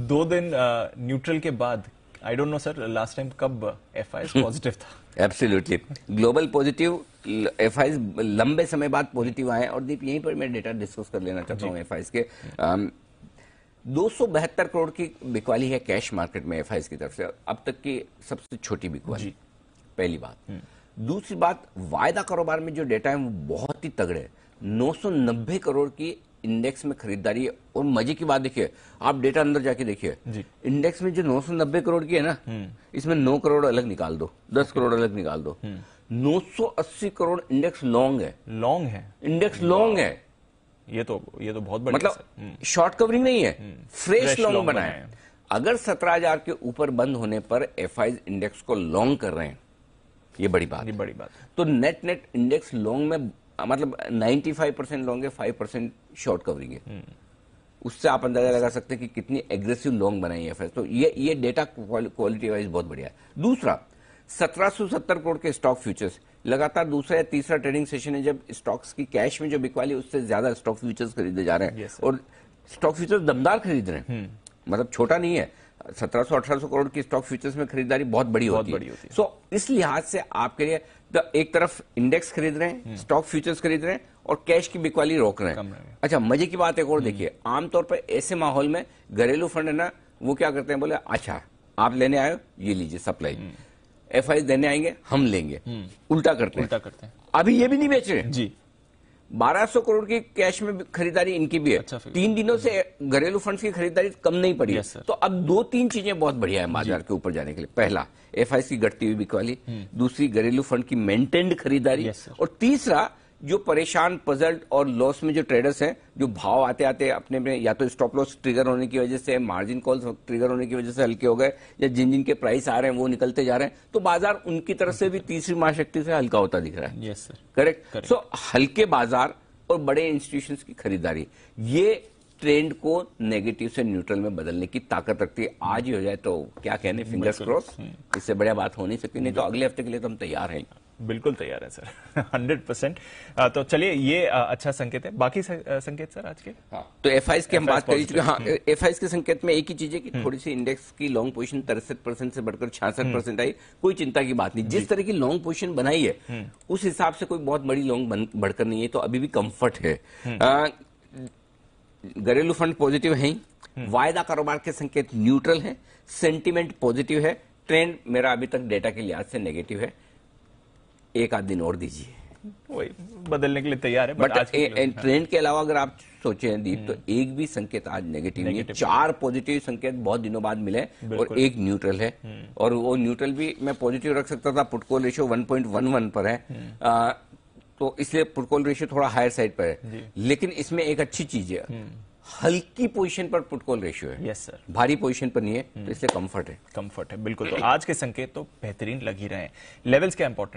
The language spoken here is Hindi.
दो दिन न्यूट्रल uh, के बाद I don't know sir last time कब एफ पॉजिटिव था एब्सोल्युटली ग्लोबल पॉजिटिव एफ लंबे समय बाद पॉजिटिव आए और दीप यहीं पर मैं डेटा डिस्कस कर लेना चाहता हूँ एफ के um, दो करोड़ की बिकवाली है कैश मार्केट में एफ की तरफ से अब तक की सबसे छोटी बिकवाली पहली बात हम्म। दूसरी बात वायदा कारोबार में जो डेटा है वो बहुत ही तगड़े हैं 990 करोड़ की इंडेक्स में खरीदारी है और मजे की बात देखिए आप डेटा अंदर जाके देखिए इंडेक्स में जो 990 करोड़ की है ना हम्म। इसमें 9 करोड़ अलग निकाल दो 10 करोड़ अलग निकाल दो 980 हम्म। करोड़ इंडेक्स लॉन्ग है लॉन्ग है इंडेक्स लॉन्ग है ये तो ये तो बहुत मतलब शॉर्ट हम्म। कवरिंग नहीं है फ्रेश लॉन्ग बनाया है अगर सत्रह हजार के ऊपर बंद होने पर एफ इंडेक्स को लॉन्ग कर रहे हैं ये बड़ी बात ये बड़ी बात तो नेट नेट इंडेक्स लॉन्ग में मतलब 95 परसेंट लॉन्ग है फाइव परसेंट शॉर्ट कवरिंग है उससे आप अंदाजा लगा सकते हैं कि कितनी एग्रेसिव लॉन्ग बनाई है फिर तो ये ये डेटा क्वालिटी वाइज बहुत बढ़िया है दूसरा सत्रह करोड़ के स्टॉक फ्यूचर्स लगातार दूसरा या तीसरा ट्रेडिंग सेशन है जब स्टॉक्स की कैश में जो बिकवाली उससे ज्यादा स्टॉक फ्यूचर्स खरीदे जा रहे हैं yes, और स्टॉक फ्यूचर्स दमदार खरीद रहे हैं हम्म। मतलब छोटा नहीं है सत्रह सौ अठारह सौ करोड़ की स्टॉक फ्यूचर्स में खरीदारी बहुत बड़ी बहुत होती बड़ी है होती है। सो so, इस लिहाज से आपके लिए तो एक तरफ इंडेक्स खरीद रहे हैं स्टॉक हम्म। फ्यूचर्स खरीद रहे हैं और कैश की बिकवाली रोक रहे हैं अच्छा मजे की बात एक और हम्म। देखिए आमतौर पर ऐसे माहौल में घरेलू फंड है ना वो क्या करते हैं बोले अच्छा आप लेने आए ये लीजिए सप्लाई हम्म। एफ देने आएंगे हम लेंगे उल्टा करते हैं उल्टा करते हैं अभी ये भी नहीं बेच रहे जी 1200 करोड़ की कैश में खरीदारी इनकी भी है अच्छा तीन दिनों से घरेलू फंड्स की खरीदारी कम नहीं पड़ी है तो अब दो तीन चीजें बहुत बढ़िया है बाजार के ऊपर जाने के लिए पहला एफ घटती हुई बिकवाली हम्म। दूसरी घरेलू फंड की मेंटेन्ड खरीदारी और तीसरा जो परेशान पजल्ट और लॉस में जो ट्रेडर्स हैं जो भाव आते आते अपने में या तो स्टॉप लॉस ट्रिगर होने की वजह से मार्जिन कॉल्स ट्रिगर होने की वजह से हल्के हो गए या जिन जिन के प्राइस आ रहे हैं वो निकलते जा रहे हैं तो बाजार उनकी तरफ से भी तीसरी महाशक्ति से हल्का होता दिख रहा है करेक्ट सो हल्के बाजार और बड़े इंस्टीट्यूशन की खरीदारी ये ट्रेंड को नेगेटिव से न्यूट्रल में बदलने की ताकत रखती है आज ही हो जाए तो क्या कहने फिंगर्स क्रॉस हाँ। इससे बढ़िया बात हो नहीं सकती नहीं तो अगले हफ्ते के लिए तो हम तैयार हैं बिल्कुल तैयार है सर हंड्रेड परसेंट तो चलिए ये अच्छा संकेत है बाकी संकेत सर आज के हाँ तो एफ की हम बात कर चुके हाँ एफ हम्म। के संकेत में एक ही चीज है कि हम्म। थोड़ी सी इंडेक्स की लॉन्ग पोजिशन तिरसठ परसेंट से बढ़कर छियासठ हम्म। परसेंट आई कोई चिंता की बात नहीं जिस तरह की लॉन्ग पोजिशन बनाई है उस हिसाब से कोई बहुत बड़ी लॉन्ग बढ़कर नहीं है तो अभी भी कम्फर्ट है घरेलू फंड पॉजिटिव है वायदा कारोबार के संकेत न्यूट्रल है सेंटिमेंट पॉजिटिव है ट्रेंड मेरा अभी तक डेटा के लिहाज से नेगेटिव है एक आध दिन और दीजिए वही बदलने के लिए तैयार है बट हाँ। ट्रेंड के अलावा अगर आप सोचे दीप तो हम्म। एक भी संकेत आज नेगेटिव नहीं है चार पॉजिटिव संकेत बहुत दिनों बाद मिले और एक न्यूट्रल है हम्म। और वो न्यूट्रल भी मैं पॉजिटिव रख सकता था पुटकोल रेशियो वन पर है हम्म। आ, तो इसलिए पुटकोल रेशियो थोड़ा हायर साइड पर है लेकिन इसमें एक अच्छी चीज है हल्की पोजीशन पर पुटकोल रेशियो है यस सर भारी पोजीशन पर नहीं है तो इसलिए कंफर्ट है कंफर्ट है बिल्कुल तो आज के संकेत तो बेहतरीन लग ही रहे हैं लेवल्स क्या इंपॉर्टेंट